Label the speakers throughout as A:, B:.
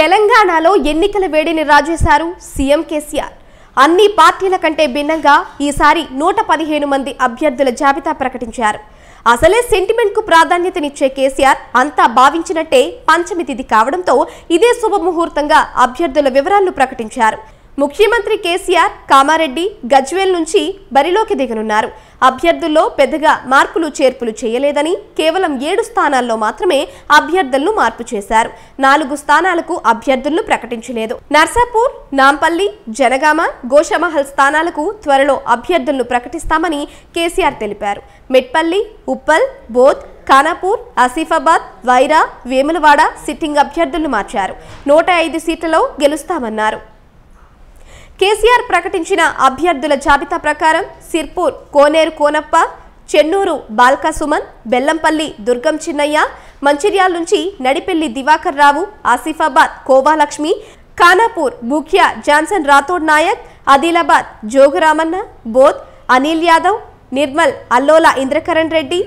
A: తెలంగాణలో ఎన్నికల వేడిని రాజేశారు సీఎం కేసీఆర్ అన్ని పార్టీల కంటే భిన్నంగా ఈసారి నూట పదిహేను మంది అభ్యర్థుల జాబితా ప్రకటించారు అసలే సెంటిమెంట్కు ప్రాధాన్యతనిచ్చే కేసీఆర్ అంతా భావించినట్టే పంచమి తిది కావడంతో ఇదే శుభముహూర్తంగా అభ్యర్థుల వివరాలను ప్రకటించారు ముఖ్యమంత్రి కేసీఆర్ కామారెడ్డి గజ్వేల్ నుంచి బరిలోకి దిగనున్నారు అభ్యర్థుల్లో పెద్దగా మార్పులు చేర్పులు చేయలేదని కేవలం ఏడు స్థానాల్లో మాత్రమే అభ్యర్థులను మార్పు చేశారు నాలుగు స్థానాలకు అభ్యర్థులను ప్రకటించలేదు నర్సాపూర్ నాంపల్లి జనగామ గోషమహల్ స్థానాలకు త్వరలో అభ్యర్థులను ప్రకటిస్తామని కేసీఆర్ తెలిపారు మెట్పల్లి ఉప్పల్ బోధ్ ఖానాపూర్ ఆసిఫాబాద్ వైరా వేములవాడ సిట్టింగ్ అభ్యర్థులను మార్చారు నూట ఐదు సీట్లలో గెలుస్తామన్నారు కేసీఆర్ ప్రకటించిన అభ్యర్థుల జాబితా ప్రకారం సిర్పూర్ కోనేరు కోనప్ప చెన్నూరు బాల్కా సుమన్ బెల్లంపల్లి దుర్గం చిన్నయ్య మంచిర్యాల నుంచి నడిపెల్లి దివాకర్ రావు ఆసిఫాబాద్ కోవాలక్ష్మి ఖానాపూర్ బుఖ్యా జాన్సన్ రాథోడ్ నాయక్ ఆదిలాబాద్ జోగురామన్న బోధ్ అనిల్ యాదవ్ నిర్మల్ అల్లోల ఇంద్రకరణ్ రెడ్డి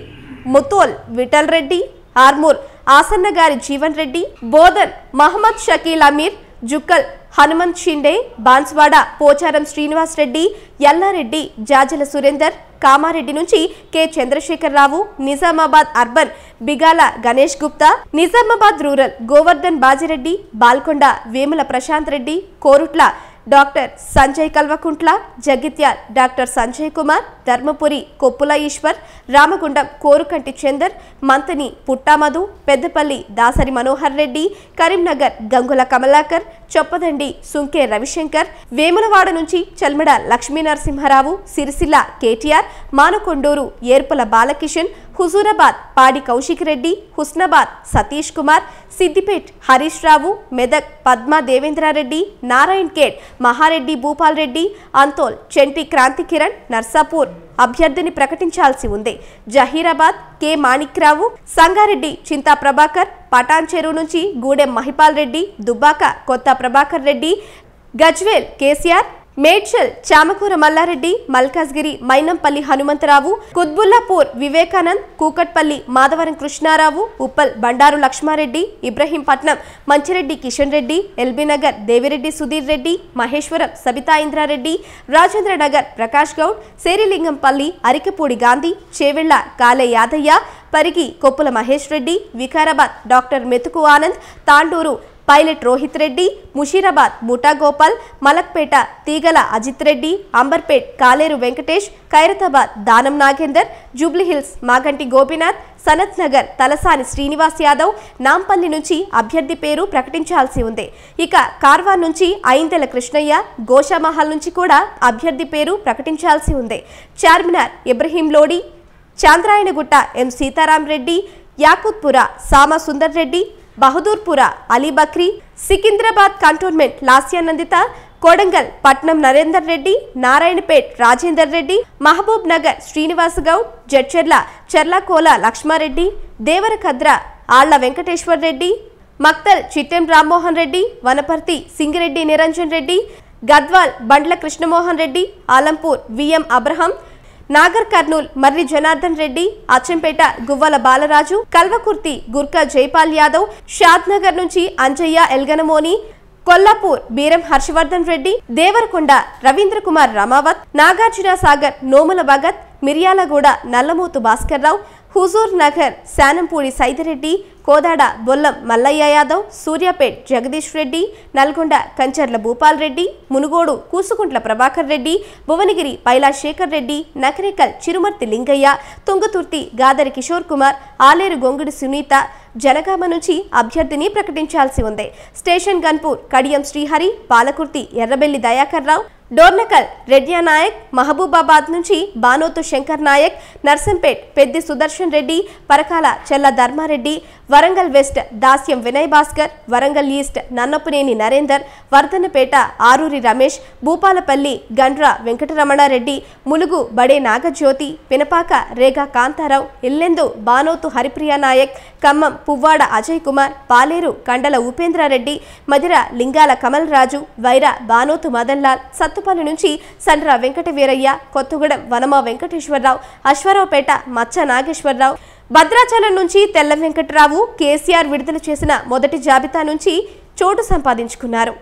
A: ముతోల్ విఠల్ రెడ్డి ఆర్మూర్ ఆసన్నగారి జీవన్ రెడ్డి బోధన్ మహమ్మద్ షకీల్ అమీర్ జుక్కల్ హనుమంత్ షిండే బాన్స్వాడ పోచారం శ్రీనివాసరెడ్డి ఎల్లారెడ్డి జాజల సురేందర్ కామారెడ్డి నుంచి K Chandrashekar Rao Nizamabad urban Bigala Ganesh Gupta Nizamabad rural Govardhan Bajireddy Balkonda Vemula Prashanth Reddy Korutla doctor Sanjay Kalvakuntla Jagtial doctor Sanjay Kumar Dharmapuri Koppula Eshwar Ramagundam Korukanti Chander Manthani Putta Madhu Peddapalli Dasari Manohar Reddy Karimnagar Gangula Kamalakar Choppadandi Sunke Ravi Shankar Vemulawada నుంచి చల్మడ లక్ష్మీనరసింహరావు సిరిసిల్ల కేటీఆర్ మానకొండూరు ఏర్పుల బాలకిషన్ హుజూరాబాద్ పాడి కౌశిక్ రెడ్డి హుస్నాబాద్ సతీష్ కుమార్ సిద్దిపేట్ హరీష్ రావు మెదక్ పద్మ దేవేంద్రారెడ్డి నారాయణ్ కేట్ మహారెడ్డి భూపాల్ రెడ్డి అంతోల్ చెంటి క్రాంతి కిరణ్ నర్సాపూర్ అభ్యర్థిని ప్రకటించాల్సి ఉంది జహీరాబాద్ కె మాణిక్రావు సంగారెడ్డి చింతా ప్రభాకర్ పటాన్ చెరువు నుంచి గూడెం మహిపాల్ రెడ్డి దుబ్బాక కొత్త ప్రభాకర్ రెడ్డి గజ్వేల్ కేసీఆర్ మేడ్చల్ చామకూర మల్లారెడ్డి మల్కాజ్గిరి మైనంపల్లి హనుమంతరావు కుత్బుల్లాపూర్ వివేకానంద్ కూకట్పల్లి మాధవరం కృష్ణారావు ఉప్పల్ బండారు లక్ష్మారెడ్డి ఇబ్రహీంపట్నం మంచిరెడ్డి కిషన్ రెడ్డి ఎల్బీనగర్ దేవిరెడ్డి సుధీర్ రెడ్డి మహేశ్వరం సబితా ఇంద్రారెడ్డి రాజేంద్రనగర్ ప్రకాష్ గౌడ్ శేరిలింగంపల్లి అరికపూడి గాంధీ చేవెళ్ల కాలే యాదయ్య పరిగి కొప్పుల మహేష్ రెడ్డి వికారాబాద్ డాక్టర్ మెతుకు ఆనంద్ తాండూరు పైలట్ రోహిత్ రెడ్డి ముషీరాబాద్ ముఠాగోపాల్ మలక్పేట తీగల అజిత్ రెడ్డి అంబర్పేట్ కాలేరు వెంకటేష్ ఖైరతాబాద్ దానం నాగేందర్ జూబ్లీహిల్స్ మాగంటి గోపీనాథ్ సనత్ నగర్ తలసాని శ్రీనివాస్ యాదవ్ నాంపల్లి నుంచి అభ్యర్థి పేరు ప్రకటించాల్సి ఉంది ఇక కార్వార్ నుంచి ఐందెల కృష్ణయ్య గోషామహల్ నుంచి కూడా అభ్యర్థి పేరు ప్రకటించాల్సి ఉంది చార్మినార్ ఇబ్రహీం లోడి చాంద్రాయణగుట్ట ఎం Sitaram Reddy Yakutpura Sama Sundar Reddy Bahadurpura Ali Bakri Secunderabad cantonment Lasya Nanditha Kodangal Patnam Narender Reddy Narayanpet Rajender Reddy Mahabubnagar Srinivas Goud Jadcherla Charlakola Laxma Reddy Devarkadra Alla Venkateshwar Reddy Makthal Chittem Ram Mohan Reddy Wanaparthy Singireddy Niranjan Reddy Gadwal Bandla Krishna Mohan Reddy Alampur V M Abraham Nagarkurnool Marri Janardhan Reddy Achampet Guvvala Balaraju Kalwakurthy Gurka Jaipal Yadav Shadnagar నుంచి అంజయ్య ఎల్గనమోని కొల్లాపూర్ బీరం హర్షవర్ధన్ రెడ్డి దేవరకొండ రవీంద్ర కుమార్ రమావత్ నాగార్జున సాగర్ నోముల భగత్ మిర్యాలగూడ నల్లమూతు భాస్కర్రావు హుజూర్ నగర్ శానంపూడి సైదిరెడ్డి కోదాడ బొల్లం మల్లయ్య యాదవ్ సూర్యాపేట్ జగదీష్ రెడ్డి నల్గొండ కంచర్ల భూపాల్ రెడ్డి మునుగోడు కూసుకుంట్ల ప్రభాకర్ రెడ్డి భువనగిరి పైలా శేఖర్ రెడ్డి నకరేకల్ చిరుమర్తి లింగయ్య తుంగతుర్తి గాదరి కిషోర్ కుమార్ ఆలేరు గొంగుడి సునీత జనగామ నుంచి అభ్యర్థిని ప్రకటించాల్సి ఉంది స్టేషన్ గన్పూర్ కడియం శ్రీహరి పాలకుర్తి ఎర్రబెల్లి దయాకర్రావు డోర్నకల్ రెడ్యా నాయక్ మహబూబాబాద్ నుంచి బానోతు శంకర్ నాయక్ నర్సంపేట్ పెద్ది సుదర్శన్ రెడ్డి పరకాల చెల్ల ధర్మారెడ్డి వరంగల్ వెస్ట్ దాస్యం వినయ్ భాస్కర్ వరంగల్ ఈస్ట్ నన్నపునేని నరేందర్ వర్ధనపేట ఆరూరి రమేష్ భూపాలపల్లి గండ్ర వెంకటరమణారెడ్డి ములుగు బడే నాగజ్యోతి పినపాక రేగా కాంతారావు ఇల్లెందు బానోతు హరిప్రియ నాయక్ ఖమ్మం పువ్వాడ అజయ్ కుమార్ పాలేరు కండల ఉపేంద్రారెడ్డి మధిర లింగాల కమల్ రాజు వైరా బానోతు మదన్లాల్ సత్తు రావులపాలెం నుంచి సండ్ర వెంకట వీరయ్య కొత్తగూడెం వనమ వెంకటేశ్వరరావు అశ్వరావుపేట మచ్చ నాగేశ్వరరావు భద్రాచలం నుంచి తెల్ల వెంకటరావు కేసీఆర్ విడుదల చేసిన మొదటి జాబితా నుంచి చోటు సంపాదించుకున్నారు